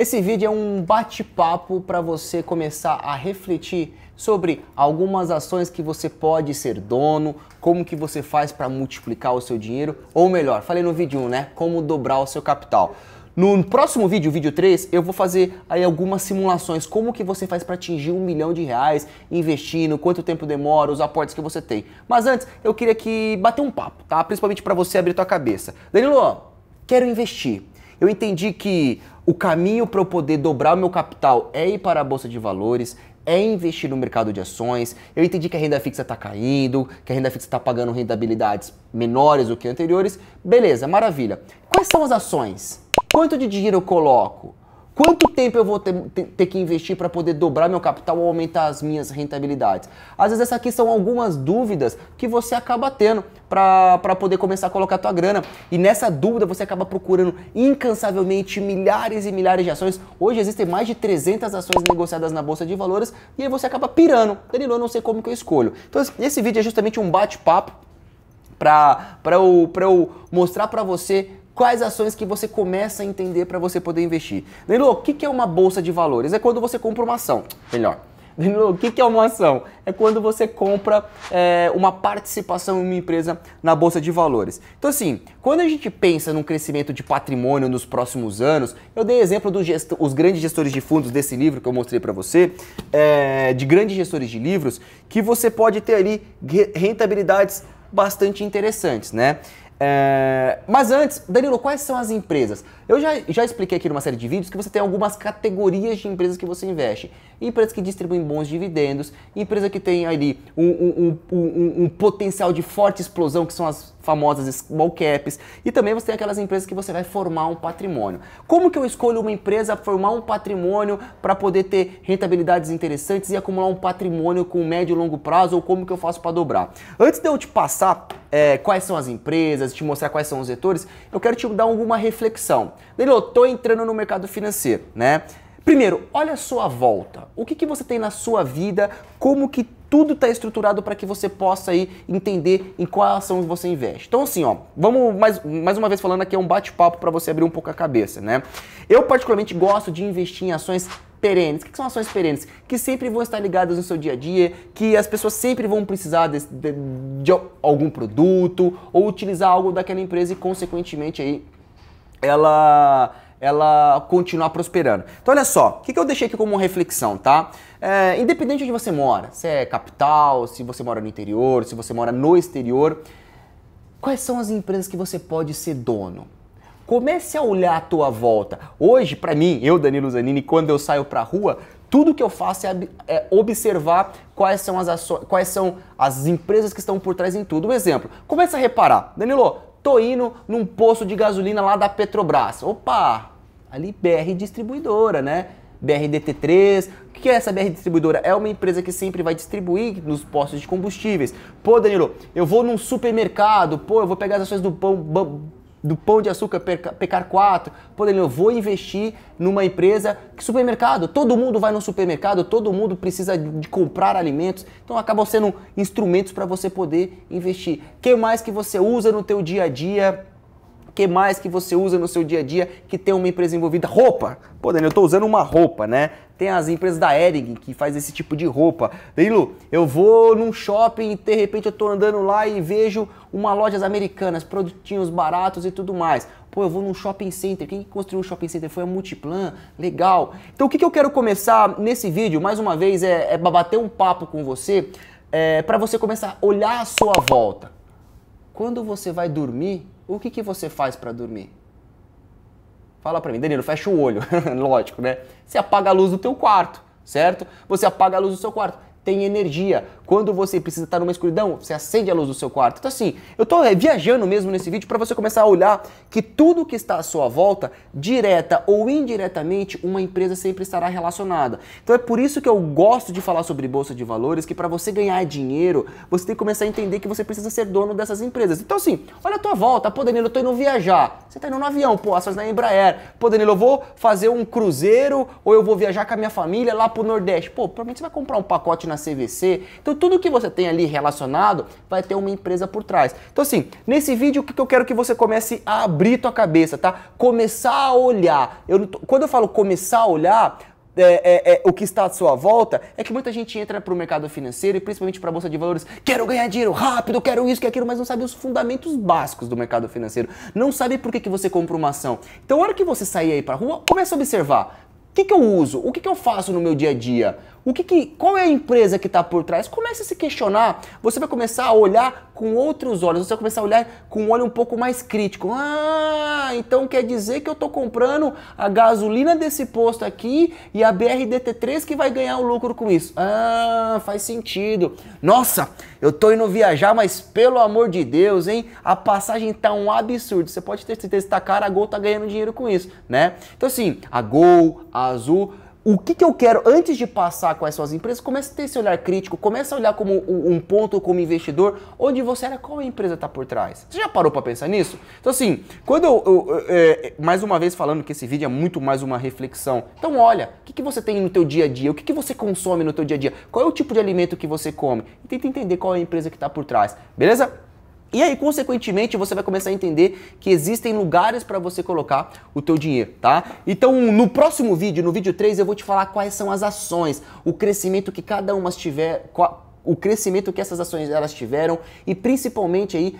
Esse vídeo é um bate-papo para você começar a refletir sobre algumas ações que você pode ser dono, como que você faz para multiplicar o seu dinheiro, ou melhor, falei no vídeo 1, né? Como dobrar o seu capital. No próximo vídeo, vídeo 3, eu vou fazer aí algumas simulações, como que você faz para atingir um milhão de reais investindo, quanto tempo demora, os aportes que você tem. Mas antes, eu queria que bater um papo, tá? Principalmente para você abrir tua cabeça. Danilo, quero investir. Eu entendi que o caminho para eu poder dobrar o meu capital é ir para a bolsa de valores, é investir no mercado de ações. Eu entendi que a renda fixa está caindo, que a renda fixa está pagando rentabilidades menores do que anteriores. Beleza, maravilha. Quais são as ações? Quanto de dinheiro eu coloco? Quanto tempo eu vou ter, ter que investir para poder dobrar meu capital ou aumentar as minhas rentabilidades? Às vezes essas aqui são algumas dúvidas que você acaba tendo para poder começar a colocar a tua grana. E nessa dúvida você acaba procurando incansavelmente milhares e milhares de ações. Hoje existem mais de 300 ações negociadas na bolsa de valores e aí você acaba pirando. Danilo, eu não sei como que eu escolho. Então esse vídeo é justamente um bate-papo para eu, eu mostrar para você quais ações que você começa a entender para você poder investir. Danilo, o que é uma bolsa de valores? É quando você compra uma ação. Melhor. Danilo, o que é uma ação? É quando você compra é, uma participação em uma empresa na bolsa de valores. Então, assim, quando a gente pensa num crescimento de patrimônio nos próximos anos, eu dei exemplo dos grandes gestores de fundos desse livro que eu mostrei para você, é, de grandes gestores de livros, que você pode ter ali rentabilidades bastante interessantes, né? É, mas antes, Danilo, quais são as empresas? Eu já, já expliquei aqui numa série de vídeos que você tem algumas categorias de empresas que você investe. Empresas que distribuem bons dividendos, empresa que tem ali um, um, um, um potencial de forte explosão, que são as famosas small caps e também você tem aquelas empresas que você vai formar um patrimônio. Como que eu escolho uma empresa formar um patrimônio para poder ter rentabilidades interessantes e acumular um patrimônio com médio e longo prazo ou como que eu faço para dobrar? Antes de eu te passar é, quais são as empresas, te mostrar quais são os setores, eu quero te dar alguma reflexão. Danilo, eu tô entrando no mercado financeiro, né? Primeiro, olha a sua volta. O que, que você tem na sua vida? Como que tudo está estruturado para que você possa aí entender em qual ação você investe. Então assim, ó, vamos mais, mais uma vez falando aqui, é um bate-papo para você abrir um pouco a cabeça, né? Eu particularmente gosto de investir em ações perenes. O que são ações perenes? Que sempre vão estar ligadas no seu dia a dia, que as pessoas sempre vão precisar de, de, de algum produto ou utilizar algo daquela empresa e, consequentemente, aí ela ela continuar prosperando. Então olha só, o que, que eu deixei aqui como reflexão, tá? É, independente de onde você mora, se é capital, se você mora no interior, se você mora no exterior, quais são as empresas que você pode ser dono? Comece a olhar à tua volta. Hoje, para mim, eu, Danilo Zanini, quando eu saio pra rua, tudo que eu faço é, é observar quais são, as quais são as empresas que estão por trás em tudo. Um exemplo, começa a reparar. Danilo, tô indo num posto de gasolina lá da Petrobras. Opa, ali BR distribuidora, né? BRDT3. O que é essa BR distribuidora? É uma empresa que sempre vai distribuir nos postos de combustíveis. Pô, Danilo, eu vou num supermercado, pô, eu vou pegar as ações do pão, do Pão de Açúcar Pecar 4, poderia, eu vou investir numa empresa que supermercado, todo mundo vai no supermercado, todo mundo precisa de comprar alimentos, então acabam sendo instrumentos para você poder investir. que mais que você usa no teu dia a dia? que mais que você usa no seu dia a dia que tem uma empresa envolvida? Roupa. Pô, Daniel, eu estou usando uma roupa, né? Tem as empresas da Ering que faz esse tipo de roupa. Danilo, eu vou num shopping e de repente eu estou andando lá e vejo uma lojas americanas, produtinhos baratos e tudo mais. Pô, eu vou num shopping center. Quem construiu o shopping center foi a Multiplan. Legal. Então o que, que eu quero começar nesse vídeo, mais uma vez, é, é bater um papo com você é, para você começar a olhar a sua volta. Quando você vai dormir, o que, que você faz para dormir? Fala para mim, Danilo, fecha o olho, lógico, né? Você apaga a luz do teu quarto, certo? Você apaga a luz do seu quarto tem energia. Quando você precisa estar numa escuridão, você acende a luz do seu quarto. Então assim, eu estou eh, viajando mesmo nesse vídeo para você começar a olhar que tudo que está à sua volta, direta ou indiretamente, uma empresa sempre estará relacionada. Então é por isso que eu gosto de falar sobre bolsa de valores, que para você ganhar dinheiro, você tem que começar a entender que você precisa ser dono dessas empresas. Então assim, olha a tua volta, pô Danilo, eu estou indo viajar. Você está indo no avião, pô, ações na Embraer. Pô Danilo, eu vou fazer um cruzeiro ou eu vou viajar com a minha família lá para o Nordeste. Pô, provavelmente você vai comprar um pacote na CVC. Então tudo que você tem ali relacionado vai ter uma empresa por trás. Então assim, nesse vídeo o que eu quero que você comece a abrir tua cabeça, tá? Começar a olhar. Eu, quando eu falo começar a olhar, é, é, é, o que está à sua volta, é que muita gente entra para o mercado financeiro e principalmente para a bolsa de valores. Quero ganhar dinheiro rápido, quero isso, quero aquilo, mas não sabe os fundamentos básicos do mercado financeiro. Não sabe por que, que você compra uma ação. Então, a hora que você sair aí para rua, começa a observar. O que, que eu uso? O que, que eu faço no meu dia a dia? O que, que qual é a empresa que está por trás? Comece a se questionar. Você vai começar a olhar com outros olhos. Você vai começar a olhar com um olho um pouco mais crítico. Ah, então quer dizer que eu estou comprando a gasolina desse posto aqui e a BRDT3 que vai ganhar o lucro com isso. Ah, faz sentido. Nossa, eu estou indo viajar, mas pelo amor de Deus, hein? A passagem está um absurdo. Você pode ter certeza que tá cara, a Gol tá ganhando dinheiro com isso, né? Então assim, a Gol, a a Azul, o que, que eu quero antes de passar quais são as empresas, comece a ter esse olhar crítico, comece a olhar como um ponto como investidor, onde você era, qual a empresa está por trás. Você já parou para pensar nisso? Então assim, quando eu, eu é, é, mais uma vez falando que esse vídeo é muito mais uma reflexão, então olha, o que, que você tem no teu dia a dia, o que, que você consome no teu dia a dia, qual é o tipo de alimento que você come, e tenta entender qual é a empresa que está por trás, beleza? E aí, consequentemente, você vai começar a entender que existem lugares para você colocar o teu dinheiro, tá? Então, no próximo vídeo, no vídeo 3, eu vou te falar quais são as ações, o crescimento que cada uma tiver, o crescimento que essas ações elas tiveram e principalmente aí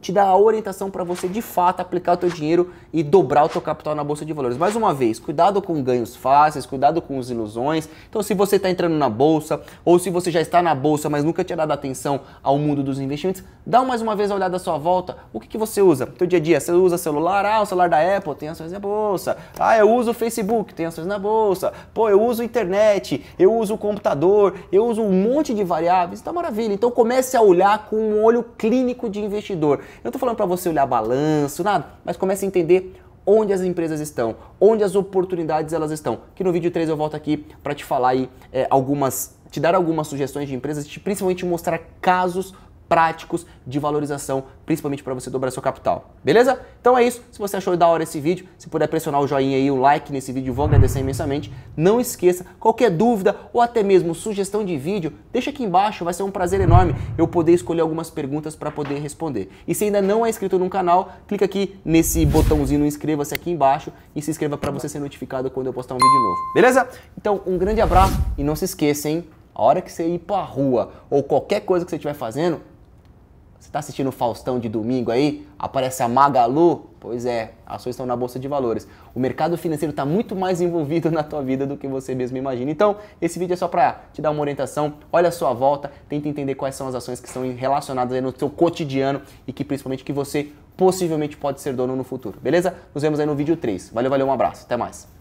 te dá a orientação para você de fato aplicar o teu dinheiro e dobrar o teu capital na bolsa de valores. Mais uma vez, cuidado com ganhos fáceis, cuidado com as ilusões. Então, se você está entrando na bolsa ou se você já está na bolsa, mas nunca tinha dado atenção ao mundo dos investimentos, dá mais uma vez a olhada à sua volta. O que, que você usa? Teu dia a dia, você usa celular? Ah, o celular da Apple tem ações na bolsa. Ah, eu uso o Facebook, tem ações na bolsa. Pô, eu uso internet, eu uso o computador, eu uso um monte de variáveis. Tá maravilha. Então, comece a olhar com um olho clínico de investimento investidor. Eu não estou falando para você olhar balanço, nada, mas comece a entender onde as empresas estão, onde as oportunidades elas estão. Que no vídeo 3 eu volto aqui para te falar aí é, algumas, te dar algumas sugestões de empresas, te, principalmente mostrar casos práticos de valorização, principalmente para você dobrar seu capital. Beleza? Então é isso. Se você achou da hora esse vídeo, se puder pressionar o joinha aí, o like nesse vídeo, vou agradecer imensamente. Não esqueça, qualquer dúvida ou até mesmo sugestão de vídeo, deixa aqui embaixo, vai ser um prazer enorme eu poder escolher algumas perguntas para poder responder. E se ainda não é inscrito no canal, clica aqui nesse botãozinho inscreva-se aqui embaixo e se inscreva para você ser notificado quando eu postar um vídeo novo. Beleza? Então, um grande abraço e não se esqueça, hein? A hora que você ir para a rua ou qualquer coisa que você estiver fazendo, você está assistindo o Faustão de domingo aí? Aparece a Magalu? Pois é, ações estão na bolsa de valores. O mercado financeiro está muito mais envolvido na tua vida do que você mesmo imagina. Então, esse vídeo é só para te dar uma orientação. Olha a sua volta, tenta entender quais são as ações que estão relacionadas no seu cotidiano e que principalmente que você possivelmente pode ser dono no futuro. Beleza? Nos vemos aí no vídeo 3. Valeu, valeu, um abraço. Até mais.